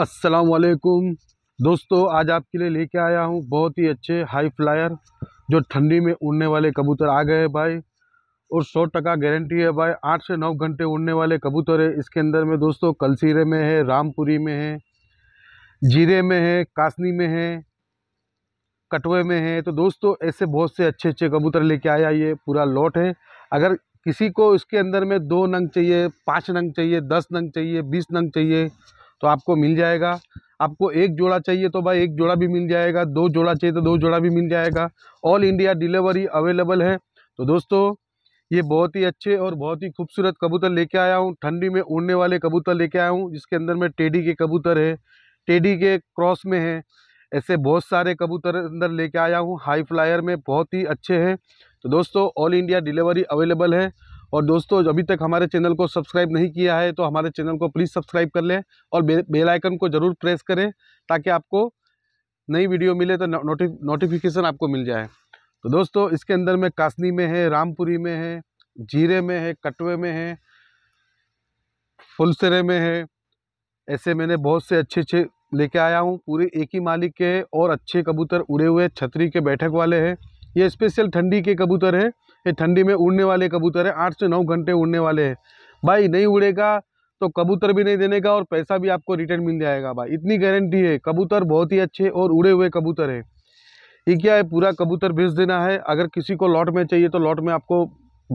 असलकुम दोस्तों आज आपके लिए लेके आया हूँ बहुत ही अच्छे हाई फ्लायर जो ठंडी में उड़ने वाले कबूतर आ गए भाई और सौ टका गारंटी है भाई आठ से नौ घंटे उड़ने वाले कबूतर है इसके अंदर में दोस्तों कलसीरे में है रामपुरी में है जीरे में है कासनी में है कटवे में है तो दोस्तों ऐसे बहुत से अच्छे अच्छे कबूतर ले आया ये पूरा लॉट है अगर किसी को इसके अंदर में दो नंग चाहिए पाँच नंग चाहिए दस नंग चाहिए बीस नंग चाहिए तो आपको मिल जाएगा आपको एक जोड़ा चाहिए तो भाई एक जोड़ा भी मिल जाएगा दो जोड़ा चाहिए तो दो जोड़ा भी मिल जाएगा ऑल इंडिया डिलीवरी अवेलेबल है तो दोस्तों ये बहुत ही अच्छे और बहुत ही खूबसूरत कबूतर लेके आया हूँ ठंडी में उड़ने वाले कबूतर लेके आया हूँ जिसके अंदर में टेडी के कबूतर है टेडी के क्रॉस में है ऐसे बहुत सारे कबूतर अंदर लेके आया हूँ हाई फ्लायर में बहुत ही अच्छे हैं तो दोस्तों ऑल इंडिया डिलीवरी अवेलेबल है और दोस्तों अभी तक हमारे चैनल को सब्सक्राइब नहीं किया है तो हमारे चैनल को प्लीज़ सब्सक्राइब कर लें और बे, बेल आइकन को ज़रूर प्रेस करें ताकि आपको नई वीडियो मिले तो नोटि नोटिफिकेशन आपको मिल जाए तो दोस्तों इसके अंदर में कासनी में है रामपुरी में है जीरे में है कटवे में है फुलसरे में है ऐसे मैंने बहुत से अच्छे अच्छे लेके आया हूँ पूरे एक ही मालिक के और अच्छे कबूतर उड़े हुए छतरी के बैठक वाले हैं ये स्पेशल ठंडी के कबूतर हैं ये ठंडी में उड़ने वाले कबूतर है आठ से नौ घंटे उड़ने वाले हैं भाई नहीं उड़ेगा तो कबूतर भी नहीं देने का और पैसा भी आपको रिटर्न मिल जाएगा भाई इतनी गारंटी है कबूतर बहुत ही अच्छे और उड़े हुए कबूतर है ये क्या है पूरा कबूतर भेज देना है अगर किसी को लॉट में चाहिए तो लॉट में आपको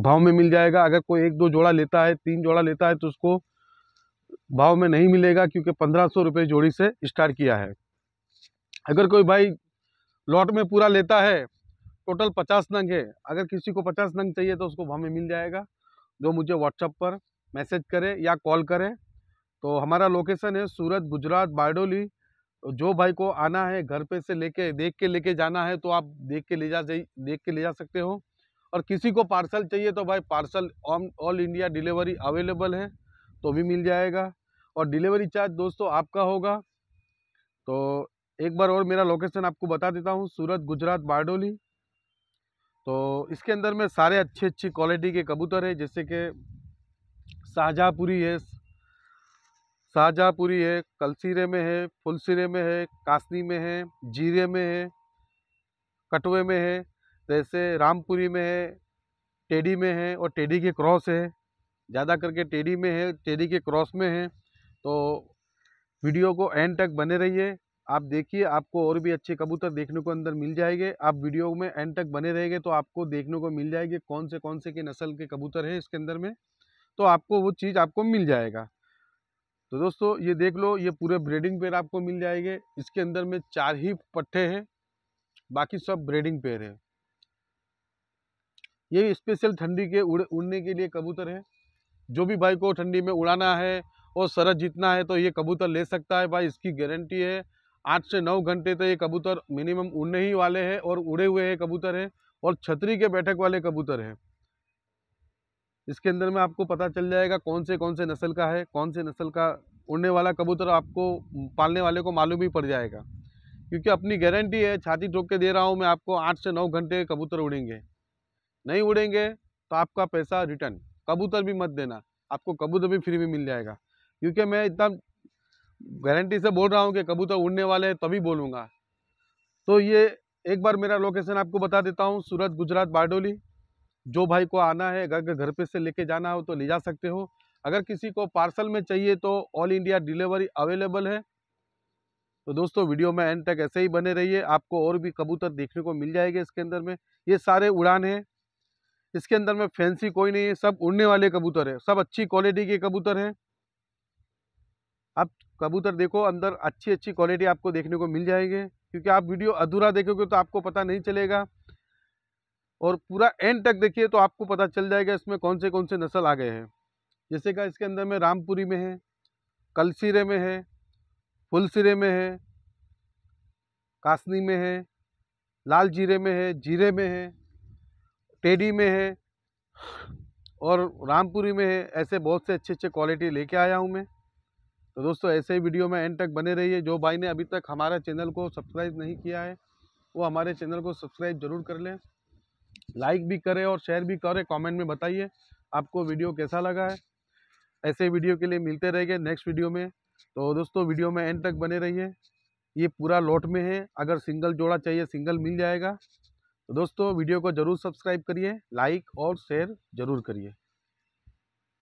भाव में मिल जाएगा अगर कोई एक दो जोड़ा लेता है तीन जोड़ा लेता है तो उसको भाव में नहीं मिलेगा क्योंकि पंद्रह सौ रुपये जोड़ी से स्टार्ट किया है अगर कोई भाई लॉट में पूरा लेता है टोटल पचास नंग है अगर किसी को पचास नंग चाहिए तो उसको हमें मिल जाएगा जो मुझे व्हाट्सअप पर मैसेज करे या कॉल करे तो हमारा लोकेशन है सूरत गुजरात बारडोली जो भाई को आना है घर पे से लेके देख के लेके जाना है तो आप देख के ले जा देख के ले जा सकते हो और किसी को पार्सल चाहिए तो भाई parcel all India delivery available है तो भी मिल जाएगा और डिलीवरी चार्ज दोस्तों आपका होगा तो एक बार और मेरा लोकेशन आपको बता देता हूँ सूरत गुजरात बारडोली तो इसके अंदर में सारे अच्छे अच्छी क्वालिटी के कबूतर है जैसे कि शाहजहाँपुरी है शाहजहाँपुरी है कलसीरे में है फुलसीरे में है कासनी में है जीरे में है कटवे में है जैसे रामपुरी में है टेडी में है और टेडी के क्रॉस है ज़्यादा करके टेडी में है टेडी के क्रॉस में है तो वीडियो को एंड तक बने रहिए आप देखिए आपको और भी अच्छे कबूतर देखने को अंदर मिल जाएंगे आप वीडियो में एंड तक बने रहेंगे तो आपको देखने को मिल जाएंगे कौन से कौन से के नस्ल के कबूतर हैं इसके अंदर में तो आपको वो चीज़ आपको मिल जाएगा तो दोस्तों ये देख लो ये पूरे ब्रीडिंग पेयर आपको मिल जाएंगे इसके अंदर में चार ही पट्टे हैं बाकी सब ब्रीडिंग पेयर है ये स्पेशल ठंडी के उड़ उड़ने के लिए कबूतर है जो भी भाई को ठंडी में उड़ाना है और सरद जीतना है तो ये कबूतर ले सकता है भाई इसकी गारंटी है आठ से नौ घंटे तक ये कबूतर मिनिमम उड़ने ही वाले हैं और उड़े हुए हैं कबूतर हैं और छतरी के बैठक वाले कबूतर हैं इसके अंदर में आपको पता चल जाएगा कौन से कौन से नस्ल का है कौन से नस्ल का उड़ने वाला कबूतर आपको पालने वाले को मालूम ही पड़ जाएगा क्योंकि अपनी गारंटी है छाती ठोक के दे रहा हूँ मैं आपको आठ से नौ घंटे कबूतर उड़ेंगे नहीं उड़ेंगे तो आपका पैसा रिटर्न कबूतर भी मत देना आपको कबूतर भी फ्री में मिल जाएगा क्योंकि मैं इतना गारंटी से बोल रहा हूँ कि कबूतर उड़ने वाले हैं तभी बोलूँगा तो ये एक बार मेरा लोकेशन आपको बता देता हूँ सूरत गुजरात बारडोली जो भाई को आना है अगर घर पे से लेके जाना हो तो ले जा सकते हो अगर किसी को पार्सल में चाहिए तो ऑल इंडिया डिलीवरी अवेलेबल है तो दोस्तों वीडियो में एंड तक ऐसे ही बने रहिए आपको और भी कबूतर देखने को मिल जाएंगे इसके अंदर में ये सारे उड़ान हैं इसके अंदर में फैंसी कोई नहीं है सब उड़ने वाले कबूतर है सब अच्छी क्वालिटी के कबूतर हैं अब कबूतर देखो अंदर अच्छी अच्छी क्वालिटी आपको देखने को मिल जाएंगे क्योंकि आप वीडियो अधूरा देखोगे तो आपको पता नहीं चलेगा और पूरा एंड तक देखिए तो आपको पता चल जाएगा इसमें कौन से कौन से नस्ल आ गए हैं जैसे कहा इसके अंदर में रामपुरी में है कलसीरे में है फुलसिरे में है कासनी में है लाल जीरे में है जीरे में है टेडी में है और रामपुरी में है ऐसे बहुत से अच्छे अच्छे क्वालिटी लेके आया हूँ मैं तो दोस्तों ऐसे ही वीडियो में एंड तक बने रहिए जो भाई ने अभी तक हमारे चैनल को सब्सक्राइब नहीं किया है वो हमारे चैनल को सब्सक्राइब जरूर कर लें लाइक भी करें और शेयर भी करें कमेंट में बताइए आपको वीडियो कैसा लगा है ऐसे वीडियो के लिए मिलते रहेंगे नेक्स्ट वीडियो में तो दोस्तों वीडियो में एंड तक बने रहिए ये पूरा लॉट में है अगर सिंगल जोड़ा चाहिए सिंगल मिल जाएगा तो दोस्तों वीडियो को ज़रूर सब्सक्राइब करिए लाइक और शेयर ज़रूर करिए